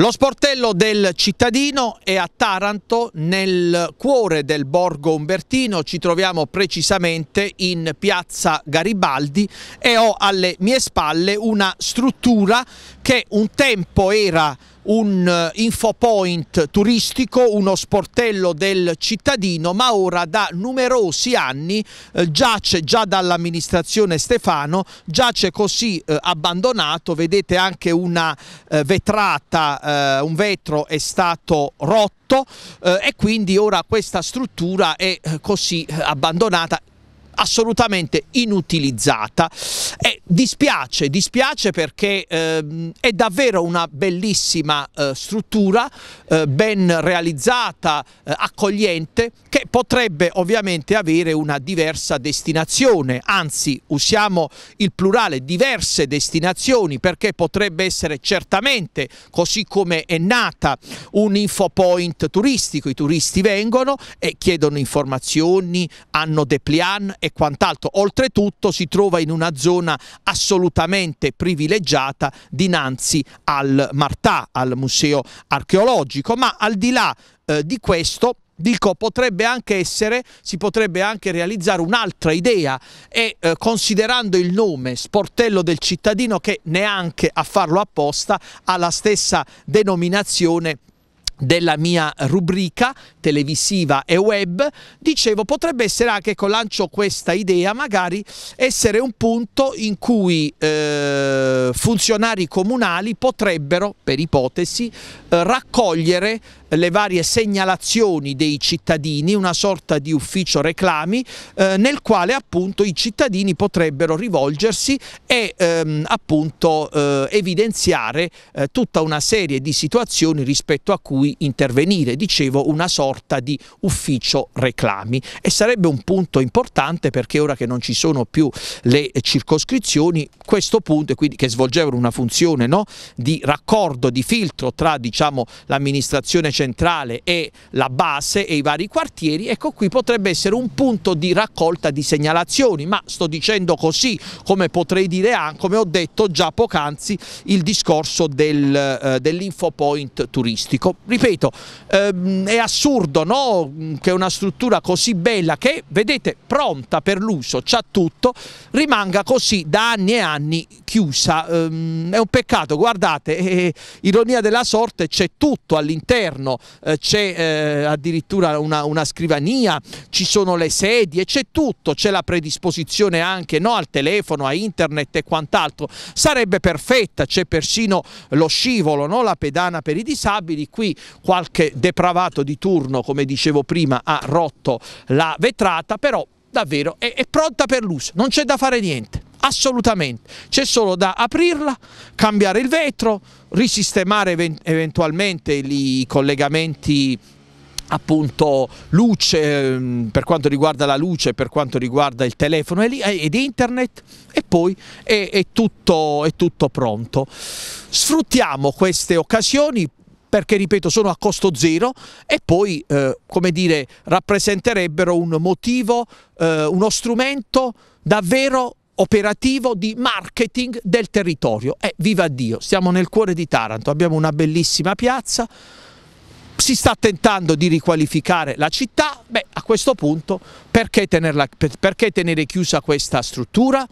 Lo sportello del cittadino è a Taranto, nel cuore del borgo umbertino, ci troviamo precisamente in piazza Garibaldi e ho alle mie spalle una struttura che un tempo era un eh, infopoint turistico, uno sportello del cittadino, ma ora da numerosi anni eh, giace già dall'amministrazione Stefano, giace così eh, abbandonato, vedete anche una eh, vetrata, eh, un vetro è stato rotto eh, e quindi ora questa struttura è così abbandonata assolutamente inutilizzata. E dispiace, dispiace perché eh, è davvero una bellissima eh, struttura, eh, ben realizzata, eh, accogliente, che potrebbe ovviamente avere una diversa destinazione, anzi usiamo il plurale diverse destinazioni perché potrebbe essere certamente, così come è nata, un infopoint turistico, i turisti vengono e chiedono informazioni, hanno dei plan e e quant'altro. Oltretutto si trova in una zona assolutamente privilegiata dinanzi al Martà, al museo archeologico, ma al di là eh, di questo dico potrebbe anche essere, si potrebbe anche realizzare un'altra idea e eh, considerando il nome Sportello del cittadino che neanche a farlo apposta ha la stessa denominazione della mia rubrica televisiva e web, dicevo potrebbe essere anche, ecco lancio questa idea, magari essere un punto in cui eh, funzionari comunali potrebbero, per ipotesi, eh, raccogliere le varie segnalazioni dei cittadini, una sorta di ufficio reclami eh, nel quale appunto i cittadini potrebbero rivolgersi e ehm, appunto eh, evidenziare eh, tutta una serie di situazioni rispetto a cui intervenire, dicevo una sorta di ufficio reclami e sarebbe un punto importante perché ora che non ci sono più le circoscrizioni, questo punto quindi, che svolgevano una funzione no, di raccordo, di filtro tra diciamo, l'amministrazione centrale centrale e la base e i vari quartieri, ecco qui potrebbe essere un punto di raccolta di segnalazioni, ma sto dicendo così come potrei dire anche, come ho detto già poc'anzi, il discorso del, eh, dell'infopoint turistico. Ripeto, ehm, è assurdo no? che una struttura così bella che, vedete, pronta per l'uso, c'ha tutto, rimanga così da anni e anni chiusa. Ehm, è un peccato, guardate, eh, ironia della sorte, c'è tutto all'interno piano, eh, c'è eh, addirittura una, una, scrivania, ci sono le sedie, c'è tutto, c'è la predisposizione anche no, al telefono, a internet e quant'altro. Sarebbe perfetta, c'è persino lo scivolo, no, la pedana per i disabili, qui qualche depravato di turno, come dicevo prima, ha rotto la vetrata, però davvero è, è pronta per l'uso, non c'è da fare niente assolutamente, c'è solo da aprirla, cambiare il vetro, risistemare eventualmente i collegamenti appunto luce ehm, per quanto riguarda la luce, per quanto riguarda il telefono ed internet e poi è, è, tutto, è tutto pronto. Sfruttiamo queste occasioni perché ripeto sono a costo zero e poi eh, come dire rappresenterebbero un motivo, eh, uno strumento davvero operativo di marketing del territorio. E eh, viva Dio, siamo nel cuore di Taranto, abbiamo una bellissima piazza, si sta tentando di riqualificare la città, beh a questo punto perché, tenerla, perché tenere chiusa questa struttura?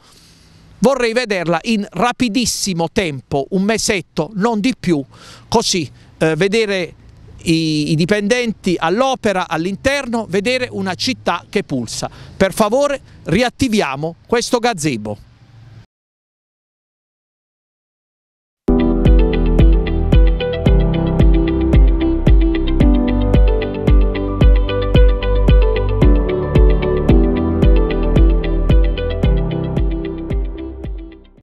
Vorrei vederla in rapidissimo tempo, un mesetto, non di più, così eh, vedere i, i dipendenti all'opera, all'interno, vedere una città che pulsa. Per favore riattiviamo questo gazebo.